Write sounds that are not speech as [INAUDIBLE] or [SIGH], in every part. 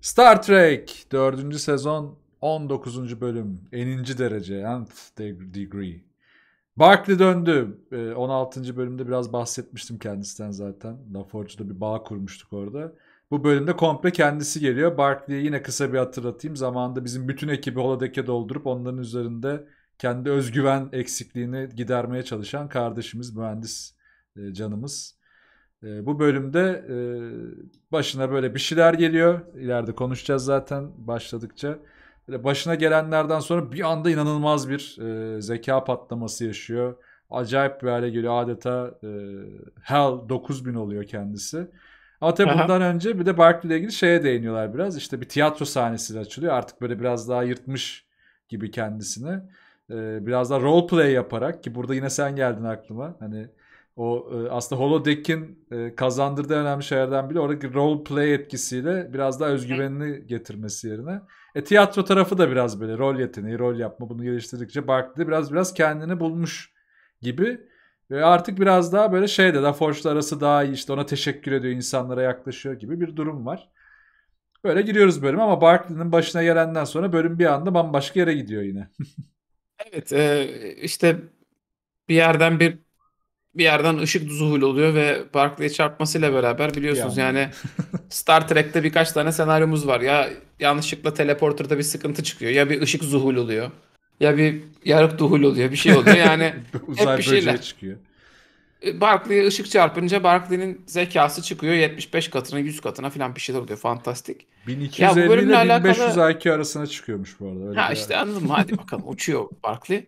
Star Trek 4. sezon 19. bölüm eninci derece nth degree. Barkley döndü. 16. Ee, bölümde biraz bahsetmiştim kendisinden zaten. La LaForge'da bir bağ kurmuştuk orada. Bu bölümde komple kendisi geliyor. Barkley'i yine kısa bir hatırlatayım. Zamanında bizim bütün ekibi Holodeck'e doldurup onların üzerinde kendi özgüven eksikliğini gidermeye çalışan kardeşimiz, mühendis e, canımız. E, bu bölümde e, başına böyle bir şeyler geliyor. İleride konuşacağız zaten başladıkça. Böyle başına gelenlerden sonra bir anda inanılmaz bir e, zeka patlaması yaşıyor. Acayip bir hale geliyor. Adeta e, Hell 9000 oluyor kendisi. Ama tabii Aha. bundan önce bir de ile ilgili şeye değiniyorlar biraz. İşte bir tiyatro sahnesi açılıyor. Artık böyle biraz daha yırtmış gibi kendisini. Ee, biraz daha role play yaparak ki burada yine sen geldin aklıma. Hani o e, aslında Holodeck'in e, kazandırdığı önemli şeylerden biri oradaki role play etkisiyle biraz daha özgüvenini getirmesi yerine. E, tiyatro tarafı da biraz böyle rol yeteneği, rol yapma bunu geliştirdikçe Barkley biraz biraz kendini bulmuş gibi. Ve artık biraz daha böyle şeyde de Forge'la arası daha iyi işte ona teşekkür ediyor insanlara yaklaşıyor gibi bir durum var. Böyle giriyoruz bölüm ama Barkley'nin başına gelenden sonra bölüm bir anda bambaşka yere gidiyor yine. [LAUGHS] evet e, işte bir yerden bir bir yerden ışık zuhul oluyor ve Barclay'e çarpmasıyla beraber biliyorsunuz yani, yani [LAUGHS] Star Trek'te birkaç tane senaryomuz var. Ya yanlışlıkla teleporter'da bir sıkıntı çıkıyor ya bir ışık zuhul oluyor ya bir yarık duhul oluyor bir şey oluyor yani [LAUGHS] hep bir şeyler çıkıyor. E, Barkley'e ışık çarpınca Barkley'nin zekası çıkıyor 75 katına 100 katına filan bir şeyler oluyor fantastik. 1250 ya bu alakalı... 1500 IQ arasında çıkıyormuş bu arada. Öyle ha işte anladım hadi bakalım uçuyor Barkley.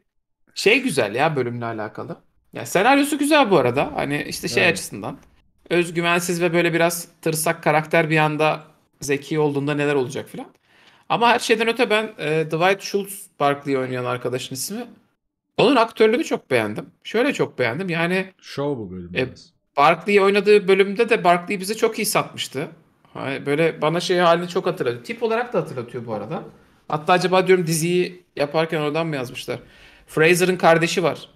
Şey güzel ya bölümle alakalı. Ya senaryosu güzel bu arada. Hani işte şey evet. açısından. Özgüvensiz ve böyle biraz tırsak karakter bir anda zeki olduğunda neler olacak filan. Ama her şeyden öte ben e, Dwight Schultz Barkley oynayan arkadaşın ismi. Onun aktörlüğünü çok beğendim. Şöyle çok beğendim. Yani Show bu bölüm. E, Barkley oynadığı bölümde de Barkley bize çok iyi satmıştı. Böyle bana şey halini çok hatırlatıyor. Tip olarak da hatırlatıyor bu arada. Hatta acaba diyorum diziyi yaparken oradan mı yazmışlar? Fraser'ın kardeşi var.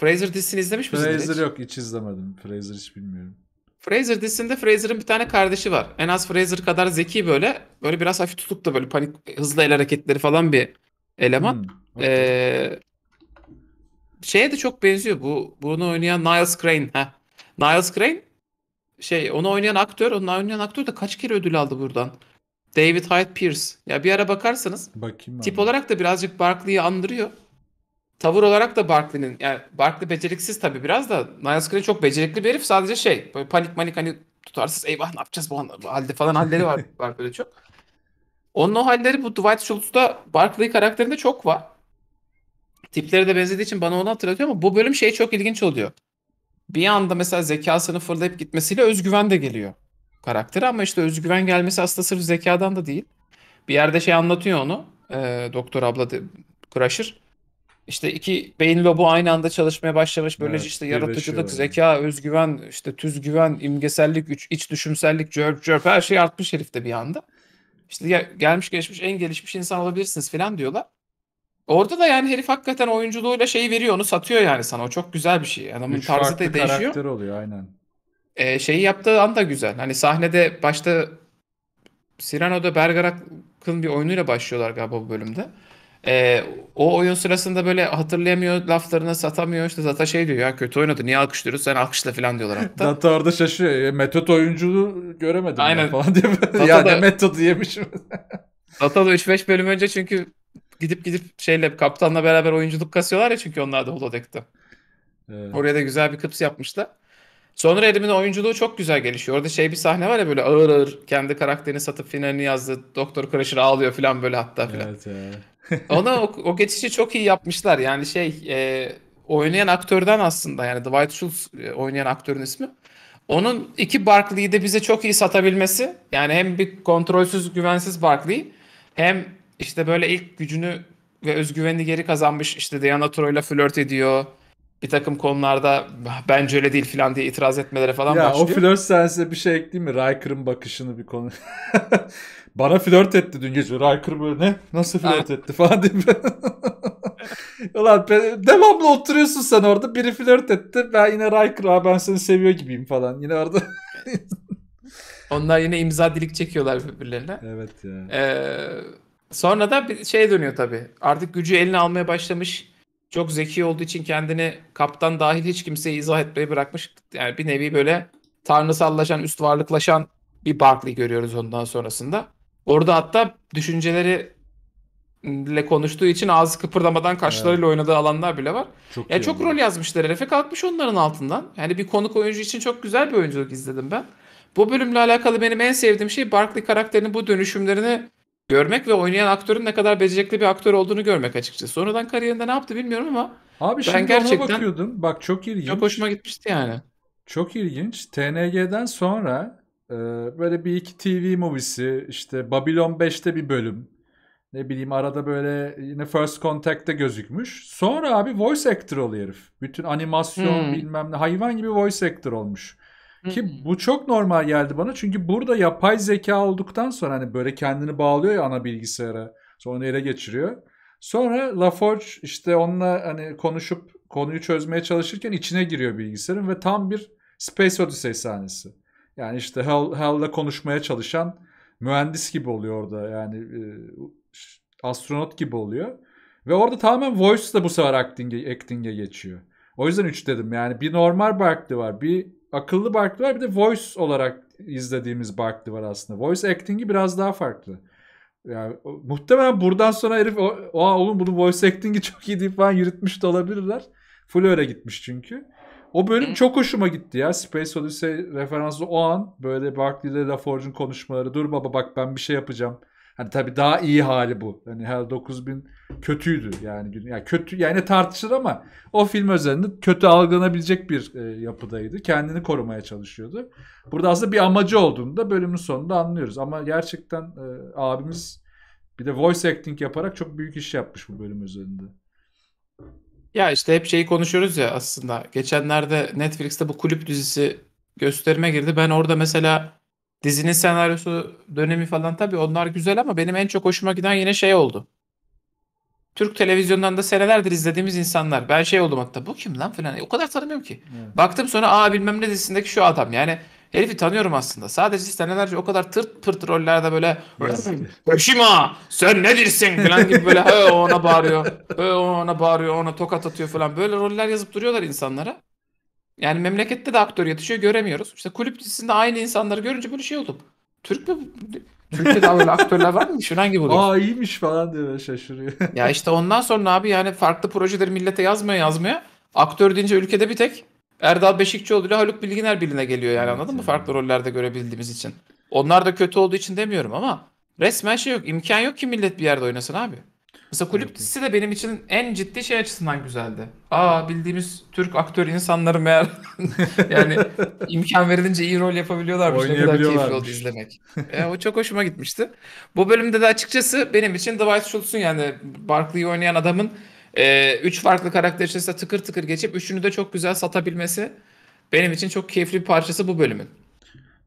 Fraser dizisini izlemiş misin? Fraser hiç? yok hiç izlemedim. Fraser hiç bilmiyorum. Fraser dizisinde Fraser'ın bir tane kardeşi var. En az Fraser kadar zeki böyle. Böyle biraz hafif tutuk da böyle panik hızlı el hareketleri falan bir eleman. Hmm, okay. ee, şeye de çok benziyor bu. Bunu oynayan Niles Crane. Heh. Niles Crane şey onu oynayan aktör, onu oynayan aktör de kaç kere ödül aldı buradan. David Hyde Pierce. Ya bir ara bakarsanız Bakayım tip abi. olarak da birazcık Barkley'i andırıyor tavır olarak da Barkley'nin yani Barkley beceriksiz tabii biraz da Niles Green çok becerikli bir herif sadece şey böyle panik manik hani tutarsız eyvah ne yapacağız bu, halde falan halleri var, var [LAUGHS] böyle çok. Onun o halleri bu Dwight Schultz'da Barkley karakterinde çok var. Tipleri de benzediği için bana onu hatırlatıyor ama bu bölüm şey çok ilginç oluyor. Bir anda mesela zekasını fırlayıp gitmesiyle özgüven de geliyor karakteri ama işte özgüven gelmesi aslında sırf zekadan da değil. Bir yerde şey anlatıyor onu. E, doktor abla de, Crusher işte iki beyin lobu aynı anda çalışmaya başlamış. Böylece evet, işte yaratıcılık, zeka, özgüven, işte tüzgüven, imgesellik, iç düşünsellik, cörp cörp her şey artmış herifte bir anda. İşte gelmiş geçmiş en gelişmiş insan olabilirsiniz falan diyorlar. Orada da yani herif hakikaten oyunculuğuyla şeyi veriyor onu satıyor yani sana. O çok güzel bir şey. Adamın Üç tarzı da değişiyor. karakter oluyor aynen. Ee, şeyi yaptığı an da güzel. Hani sahnede başta Sirano'da Bergarak'ın bir oyunuyla başlıyorlar galiba bu bölümde. Ee, o oyun sırasında böyle hatırlayamıyor laflarını satamıyor işte Zata şey diyor ya kötü oynadı niye alkışlıyoruz sen alkışla falan diyorlar hatta. Zata orada şaşırıyor ya, e, metot oyunculuğu göremedim Aynen. ya falan diye. [LAUGHS] ya da, ne metodu yemişim. Zata da 3-5 bölüm önce çünkü gidip gidip şeyle kaptanla beraber oyunculuk kasıyorlar ya çünkü onlar da holodeck'te. Evet. Oraya da güzel bir kıps yapmışlar. Sonra Erim'in oyunculuğu çok güzel gelişiyor. Orada şey bir sahne var ya böyle ağır ağır kendi karakterini satıp finalini yazdı. Doktor Crusher ağlıyor falan böyle hatta falan. Evet, evet. [LAUGHS] Ona o, o geçişi çok iyi yapmışlar. Yani şey e, oynayan aktörden aslında yani Dwight Schultz e, oynayan aktörün ismi. Onun iki Barkley'i de bize çok iyi satabilmesi. Yani hem bir kontrolsüz güvensiz Barkley hem işte böyle ilk gücünü ve özgüvenini geri kazanmış işte Diana Troy'la flört ediyor bir takım konularda bence öyle değil filan diye itiraz etmelere falan ya, başlıyor. Ya o flört sense bir şey ekleyeyim mi? Riker'ın bakışını bir konu. [LAUGHS] Bana flört etti dün gece. Riker böyle ne? Nasıl flört etti falan diye. [LAUGHS] Ulan devamlı oturuyorsun sen orada. Biri flört etti. Ben yine Riker ben seni seviyor gibiyim falan. Yine orada. [LAUGHS] Onlar yine imza dilik çekiyorlar birbirlerine. Evet ya. Ee, sonra da bir şey dönüyor tabii. Artık gücü eline almaya başlamış çok zeki olduğu için kendini kaptan dahil hiç kimseye izah etmeyi bırakmış. Yani bir nevi böyle tanrısallaşan, üst varlıklaşan bir Barkley görüyoruz ondan sonrasında. Orada hatta düşünceleri ile konuştuğu için ağzı kıpırdamadan kaşlarıyla evet. oynadığı alanlar bile var. Çok, yani çok rol yazmışlar. Herife kalkmış onların altından. Yani bir konuk oyuncu için çok güzel bir oyunculuk izledim ben. Bu bölümle alakalı benim en sevdiğim şey Barkley karakterinin bu dönüşümlerini görmek ve oynayan aktörün ne kadar becerikli bir aktör olduğunu görmek açıkçası. Sonradan kariyerinde ne yaptı bilmiyorum ama Abi ben gerçekten bakıyordum. Bak çok ilginç. Çok hoşuma gitmişti yani. Çok ilginç. TNG'den sonra e, böyle bir iki TV movisi işte Babylon 5'te bir bölüm. Ne bileyim arada böyle yine First Contact'te gözükmüş. Sonra abi voice actor oluyor herif. Bütün animasyon hmm. bilmem ne hayvan gibi voice actor olmuş. Ki bu çok normal geldi bana. Çünkü burada yapay zeka olduktan sonra hani böyle kendini bağlıyor ya ana bilgisayara. Sonra onu ele geçiriyor. Sonra LaForge işte onunla hani konuşup konuyu çözmeye çalışırken içine giriyor bilgisayarın ve tam bir Space Odyssey sahnesi. Yani işte Hal, Hal'la konuşmaya çalışan mühendis gibi oluyor orada yani e, astronot gibi oluyor. Ve orada tamamen voice da bu sefer acting'e acting geçiyor. O yüzden 3 dedim yani bir normal Barkley var bir akıllı Barkley var bir de voice olarak izlediğimiz Barkley var aslında. Voice acting'i biraz daha farklı. Yani muhtemelen buradan sonra herif o, oğlum bunun voice acting'i çok iyi deyip falan yürütmüş de olabilirler. Full öyle gitmiş çünkü. O bölüm çok hoşuma gitti ya. Space Odyssey referanslı o an böyle Barkley ile LaForge'un konuşmaları. Dur baba bak ben bir şey yapacağım. Hani tabii daha iyi hali bu. Hani Hell 9000 kötüydü yani. yani kötü yani tartışılır ama o film özelinde kötü algılanabilecek bir e, yapıdaydı. Kendini korumaya çalışıyordu. Burada aslında bir amacı olduğunu da bölümün sonunda anlıyoruz. Ama gerçekten e, abimiz bir de voice acting yaparak çok büyük iş yapmış bu bölüm üzerinde. Ya işte hep şeyi konuşuyoruz ya aslında. Geçenlerde Netflix'te bu kulüp dizisi gösterime girdi. Ben orada mesela Dizinin senaryosu dönemi falan tabii onlar güzel ama benim en çok hoşuma giden yine şey oldu. Türk televizyondan da senelerdir izlediğimiz insanlar. Ben şey oldum hatta bu kim lan falan. E, o kadar tanımıyorum ki. Evet. Baktım sonra aa bilmem ne dizisindeki şu adam. Yani herifi tanıyorum aslında. Sadece senelerce o kadar tırt pırt rollerde böyle Hoşima sen nedirsin falan gibi böyle he ona bağırıyor. He ona bağırıyor ona tokat atıyor falan. Böyle roller yazıp duruyorlar insanlara. Yani memlekette de aktör yetişiyor göremiyoruz. İşte kulüp dizisinde aynı insanları görünce böyle şey oldum. Türk mü? Türkiye'de böyle [LAUGHS] aktörler var mı? Şuran gibi oluyor. Aa iyiymiş falan diye şaşırıyor. [LAUGHS] ya işte ondan sonra abi yani farklı projeleri millete yazmıyor yazmıyor. aktör deyince ülkede bir tek Erdal Beşikçioğlu ile Haluk Bilginer birine geliyor yani anladın evet, mı? Yani. Farklı rollerde görebildiğimiz için. Onlar da kötü olduğu için demiyorum ama resmen şey yok. İmkan yok ki millet bir yerde oynasın abi. Mesela kulüp dizisi de benim için en ciddi şey açısından güzeldi. Aa bildiğimiz Türk aktör insanları meğer [LAUGHS] yani imkan verilince iyi rol yapabiliyorlarmış. Ne keyifli oldu izlemek. e, o çok hoşuma gitmişti. Bu bölümde de açıkçası benim için Dwight Schultz'un yani Barkley'i oynayan adamın e, üç farklı karakter içerisinde tıkır tıkır geçip üçünü de çok güzel satabilmesi benim için çok keyifli bir parçası bu bölümün.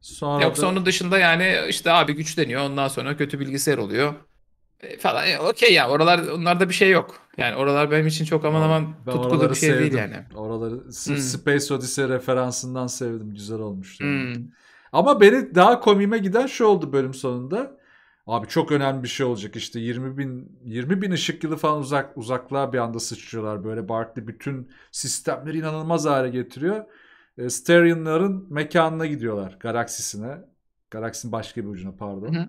Sonra Yoksa da... onun dışında yani işte abi güç deniyor ondan sonra kötü bilgisayar oluyor. E, falan e, okey ya oralar onlarda bir şey yok. Yani oralar benim için çok aman aman ben tutkulu bir şey sevdim. değil yani. Oraları hmm. Space Odyssey referansından sevdim. Güzel olmuştu. Hmm. Ama beni daha komime giden şu oldu bölüm sonunda. Abi çok önemli bir şey olacak işte 20 bin 20 bin ışık yılı falan uzak uzaklığa bir anda sıçrıyorlar böyle Barkley bütün sistemleri inanılmaz hale getiriyor. E, Sterion'ların mekanına gidiyorlar galaksisine. Galaksinin başka bir ucuna pardon. Hı hı.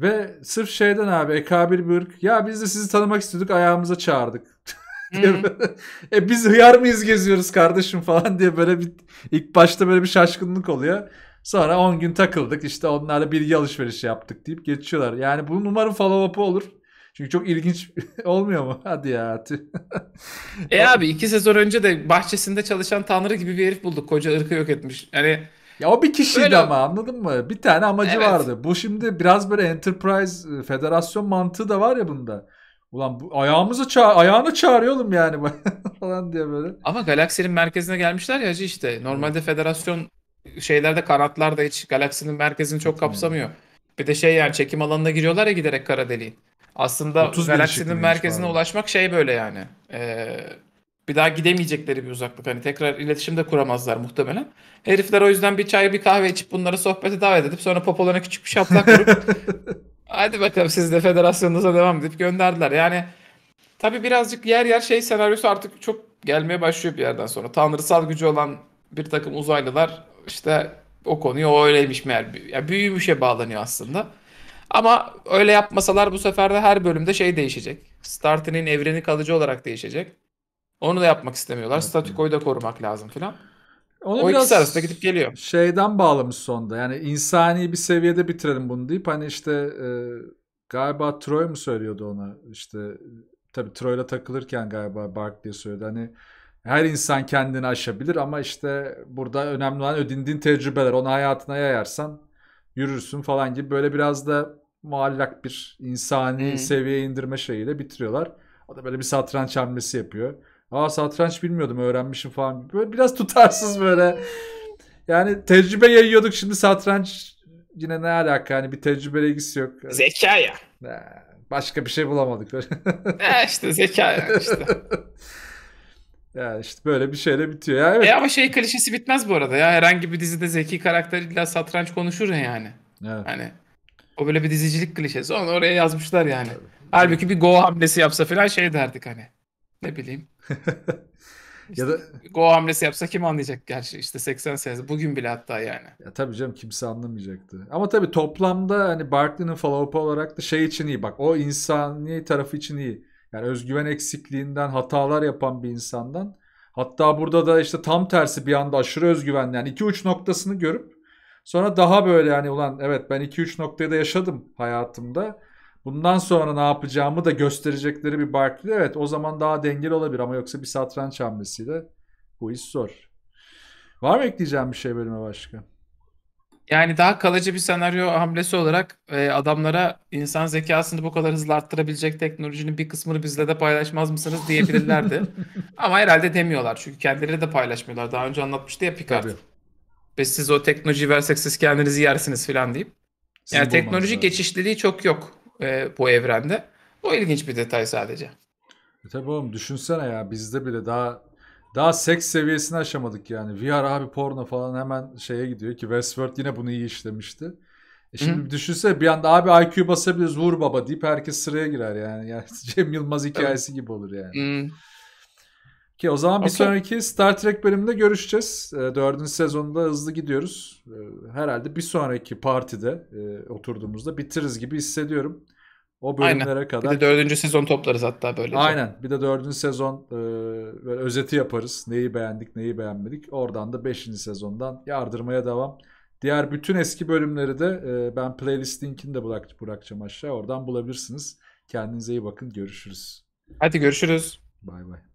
Ve sırf şeyden abi ekabil bir ırk. Ya biz de sizi tanımak istedik ayağımıza çağırdık. [LAUGHS] e biz hıyar mıyız geziyoruz kardeşim falan diye böyle bir ilk başta böyle bir şaşkınlık oluyor. Sonra 10 gün takıldık işte onlarla bilgi alışverişi yaptık deyip geçiyorlar. Yani bunun umarım follow up'ı olur. Çünkü çok ilginç [LAUGHS] olmuyor mu? Hadi ya. e abi iki sezon önce de bahçesinde çalışan tanrı gibi bir herif bulduk. Koca ırkı yok etmiş. Yani ya o bir kişiydi Öyle. ama anladın mı? Bir tane amacı evet. vardı. Bu şimdi biraz böyle enterprise e, federasyon mantığı da var ya bunda. Ulan bu ayağımızı çağ, ayağını çağırıyorum oğlum yani [LAUGHS] falan diye böyle. Ama galaksinin merkezine gelmişler ya hacı işte. Normalde evet. federasyon şeylerde kanatlar da hiç galaksinin merkezini çok kapsamıyor. Bir de şey yani çekim alanına giriyorlar ya giderek kara deliğin. Aslında galaksinin merkezine ulaşmak şey böyle yani. Eee bir daha gidemeyecekleri bir uzaklık. Hani tekrar iletişim de kuramazlar muhtemelen. Herifler o yüzden bir çay bir kahve içip bunları sohbete davet edip sonra popolarına küçük bir şaplak vurup [LAUGHS] hadi bakalım siz de federasyonunuza devam edip gönderdiler. Yani tabi birazcık yer yer şey senaryosu artık çok gelmeye başlıyor bir yerden sonra. Tanrısal gücü olan bir takım uzaylılar işte o konuyu o öyleymiş meğer. Yani büyümüşe bağlanıyor aslında. Ama öyle yapmasalar bu sefer de her bölümde şey değişecek. Startin'in evreni kalıcı olarak değişecek. Onu da yapmak istemiyorlar. Evet. Statükoyu da korumak lazım filan. Onu o biraz ikisi arasında gidip geliyor. Şeyden bağlamış sonda. Yani insani bir seviyede bitirelim bunu deyip hani işte e, galiba Troy mu söylüyordu ona? İşte tabii Troy'la takılırken galiba Bark diye söyledi. Hani her insan kendini aşabilir ama işte burada önemli olan ödindiğin tecrübeler. Onu hayatına yayarsan yürürsün falan gibi böyle biraz da muallak bir insani hmm. seviyeye indirme şeyiyle bitiriyorlar. O da böyle bir satranç hamlesi yapıyor. Aa satranç bilmiyordum öğrenmişim falan. Böyle biraz tutarsız böyle. Yani tecrübe yayıyorduk şimdi satranç yine ne alaka hani bir tecrübe ilgisi yok. Zeka ya. Ee, başka bir şey bulamadık. e [LAUGHS] işte zeka yani işte. [LAUGHS] Yani işte böyle bir şeyle bitiyor. Ya evet. E ama şey klişesi bitmez bu arada ya. Herhangi bir dizide zeki karakter illa satranç konuşur ya yani. Evet. Hani o böyle bir dizicilik klişesi. Onu oraya yazmışlar yani. Tabii. Halbuki bir go hamlesi yapsa falan şey derdik hani. Ne bileyim. [LAUGHS] İşte ya da go hamlesi yapsa kim anlayacak gerçi işte 80 senesi bugün bile hatta yani. Ya tabii canım kimse anlamayacaktı. Ama tabii toplamda hani Barkley'nin fallopu olarak da şey için iyi bak o insani tarafı için iyi. Yani özgüven eksikliğinden hatalar yapan bir insandan. Hatta burada da işte tam tersi bir anda aşırı özgüven yani iki uç noktasını görüp sonra daha böyle yani ulan evet ben iki uç noktayı da yaşadım hayatımda. Bundan sonra ne yapacağımı da gösterecekleri bir Barkley. Evet o zaman daha dengeli olabilir ama yoksa bir satranç hamlesiyle bu iş zor. Var mı ekleyeceğim bir şey bölüme başka? Yani daha kalıcı bir senaryo hamlesi olarak e, adamlara insan zekasını bu kadar hızlı arttırabilecek teknolojinin bir kısmını bizle de paylaşmaz mısınız diyebilirlerdi. [LAUGHS] Ama herhalde demiyorlar çünkü kendileri de paylaşmıyorlar. Daha önce anlatmıştı ya Picard. Tabii. Ve siz o teknolojiyi versek siz kendinizi yersiniz falan deyip. Siz yani teknoloji geçişliliği çok yok e, bu evrende. O ilginç bir detay sadece. E tabi oğlum düşünsene ya bizde bile daha daha seks seviyesini aşamadık yani. VR abi porno falan hemen şeye gidiyor ki Westworld yine bunu iyi işlemişti. E şimdi Hı. düşünsene bir anda abi IQ basabiliriz vur baba deyip herkes sıraya girer yani. yani [LAUGHS] Cem Yılmaz hikayesi evet. gibi olur yani. Hı. Ki o zaman bir okay. sonraki Star Trek bölümünde görüşeceğiz. Ee, dördüncü sezonda hızlı gidiyoruz. Ee, herhalde bir sonraki partide e, oturduğumuzda bitiririz gibi hissediyorum. O bölümlere Aynen. kadar. Bir de dördüncü sezon toplarız hatta böyle. Aynen. Bir de dördüncü sezon böyle özeti yaparız. Neyi beğendik, neyi beğenmedik. Oradan da beşinci sezondan yardırmaya devam. Diğer bütün eski bölümleri de e, ben playlist linkini de bırak, bırakacağım aşağı. Oradan bulabilirsiniz. Kendinize iyi bakın. Görüşürüz. Hadi görüşürüz. Bay bay.